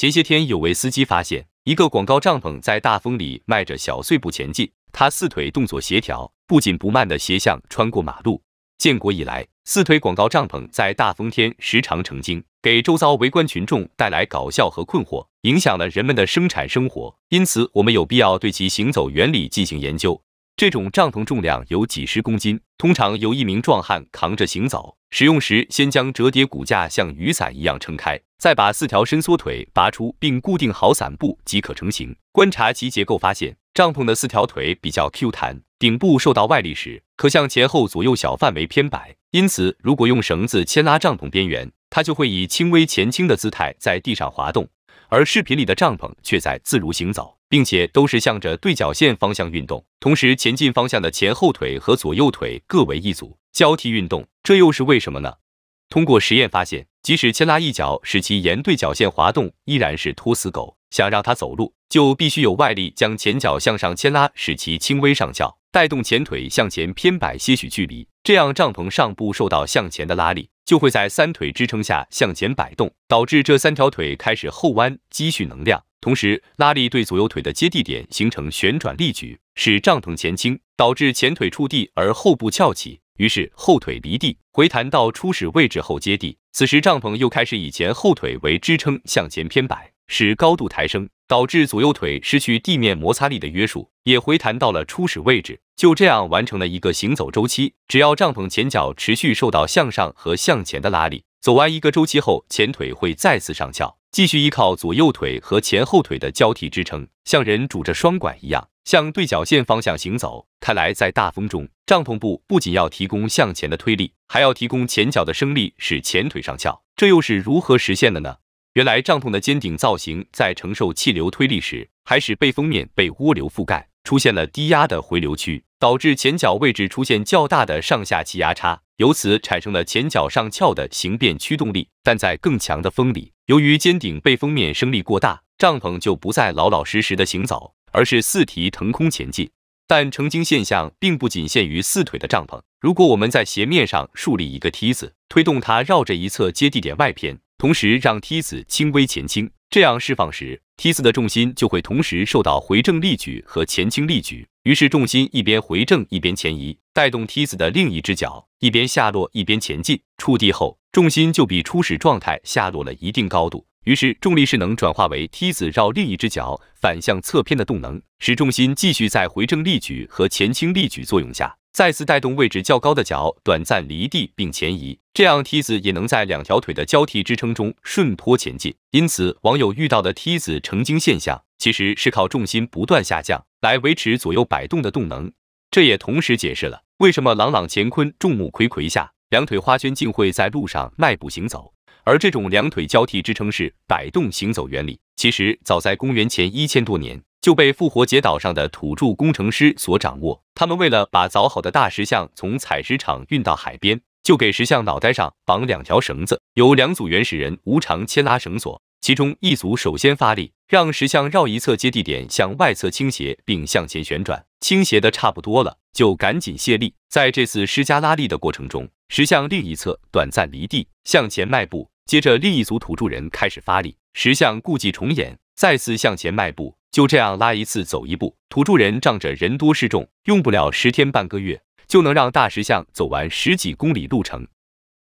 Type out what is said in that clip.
前些天，有位司机发现一个广告帐篷在大风里迈着小碎步前进，他四腿动作协调，不紧不慢的斜向穿过马路。建国以来，四腿广告帐篷在大风天时常成精，给周遭围观群众带来搞笑和困惑，影响了人们的生产生活。因此，我们有必要对其行走原理进行研究。这种帐篷重量有几十公斤，通常由一名壮汉扛着行走。使用时，先将折叠骨架像雨伞一样撑开，再把四条伸缩腿拔出并固定好伞布，即可成型。观察其结构，发现帐篷的四条腿比较 Q 弹，顶部受到外力时，可向前后左右小范围偏摆。因此，如果用绳子牵拉帐篷边缘，它就会以轻微前倾的姿态在地上滑动，而视频里的帐篷却在自如行走，并且都是向着对角线方向运动，同时前进方向的前后腿和左右腿各为一组交替运动，这又是为什么呢？通过实验发现，即使牵拉一脚使其沿对角线滑动，依然是拖死狗。想让它走路，就必须有外力将前脚向上牵拉，使其轻微上翘，带动前腿向前偏摆些许距离，这样帐篷上部受到向前的拉力。就会在三腿支撑下向前摆动，导致这三条腿开始后弯积蓄能量，同时拉力对左右腿的接地点形成旋转力矩，使帐篷前倾，导致前腿触地而后部翘起，于是后腿离地回弹到初始位置后接地，此时帐篷又开始以前后腿为支撑向前偏摆，使高度抬升，导致左右腿失去地面摩擦力的约束，也回弹到了初始位置。就这样完成了一个行走周期。只要帐篷前脚持续受到向上和向前的拉力，走完一个周期后，前腿会再次上翘，继续依靠左右腿和前后腿的交替支撑，像人拄着双拐一样，向对角线方向行走。看来在大风中，帐篷布不仅要提供向前的推力，还要提供前脚的升力，使前腿上翘。这又是如何实现的呢？原来帐篷的尖顶造型在承受气流推力时，还使背风面被涡流覆盖，出现了低压的回流区。导致前脚位置出现较大的上下气压差，由此产生了前脚上翘的形变驱动力。但在更强的风里，由于尖顶背风面升力过大，帐篷就不再老老实实的行走，而是四蹄腾空前进。但成精现象并不仅限于四腿的帐篷。如果我们在斜面上树立一个梯子，推动它绕着一侧接地点外偏，同时让梯子轻微前倾。这样释放时，梯子的重心就会同时受到回正力矩和前倾力矩，于是重心一边回正一边前移，带动梯子的另一只脚一边下落一边前进。触地后，重心就比初始状态下落了一定高度。于是，重力势能转化为梯子绕另一只脚反向侧偏的动能，使重心继续在回正力矩和前倾力矩作用下，再次带动位置较高的脚短暂离地并前移。这样，梯子也能在两条腿的交替支撑中顺坡前进。因此，网友遇到的梯子成精现象，其实是靠重心不断下降来维持左右摆动的动能。这也同时解释了为什么朗朗乾坤、众目睽睽下，两腿花圈竟会在路上迈步行走。而这种两腿交替支撑式摆动行走原理，其实早在公元前一千多年就被复活节岛上的土著工程师所掌握。他们为了把凿好的大石像从采石场运到海边，就给石像脑袋上绑两条绳子，由两组原始人无偿牵拉绳索。其中一组首先发力，让石像绕一侧接地点向外侧倾斜，并向前旋转。倾斜的差不多了，就赶紧卸力。在这次施加拉力的过程中，石像另一侧短暂离地，向前迈步。接着，另一组土著人开始发力。石像故技重演，再次向前迈步。就这样，拉一次走一步。土著人仗着人多势众，用不了十天半个月，就能让大石像走完十几公里路程。